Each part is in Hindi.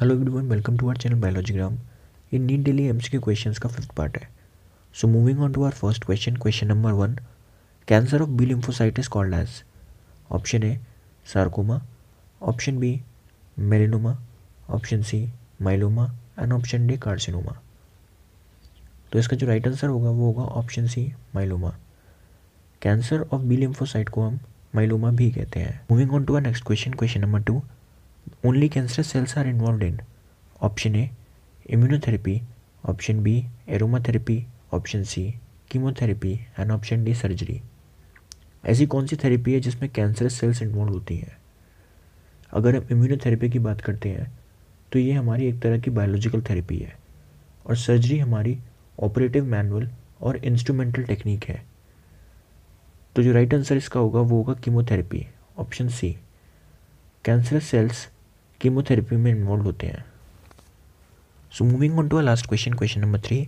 hello everyone welcome to our channel biology gram ये नीट डेली एम्स के क्वेश्चन का फिफ्थ पार्ट है so moving on to our first question question number one cancer of B lymphocyte is called as option A sarcoma option B melanoma option C myeloma and option D carcinoma तो इसका जो राइट आंसर होगा वो होगा option C myeloma cancer of B lymphocyte को हम माइलोमा भी कहते हैं moving on to our next question question number two only cancer cells are involved in option A immunotherapy option B aromatherapy option C chemotherapy and option D surgery ऐसी कौन सी थेरेपी है जिसमें कैंसर सेल्स इन्वॉल्व होती हैं अगर हम इम्यूनोथेरेपी की बात करते हैं तो ये हमारी एक तरह की बायोलॉजिकल थेरेपी है और सर्जरी हमारी ऑपरेटिव मैनुअल और इंस्ट्रूमेंटल टेक्निक है तो जो राइट आंसर इसका होगा वो होगा chemotherapy option C cancer cells chemotherapy में इन्वॉल्व होते हैं so moving on to a last question question number three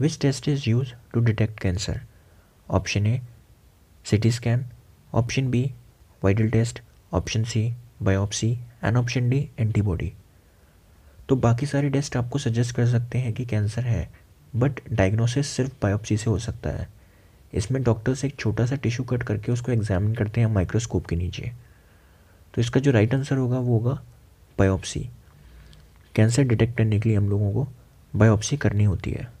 which test is use to detect cancer option A CT scan option B vital test option C biopsy and option D antibody तो बाकी सारे टेस्ट आपको सजेस्ट कर सकते हैं कि कैंसर है बट डायग्नोसिस सिर्फ बायोप्सी से हो सकता है इसमें डॉक्टर्स एक छोटा सा टिश्यू कट करके उसको एग्जामिन करते हैं माइक्रोस्कोप के नीचे तो इसका जो राइट आंसर होगा वो होगा बायोप्सी कैंसर डिटेक्ट करने के लिए हम लोगों को बायोप्सी करनी होती है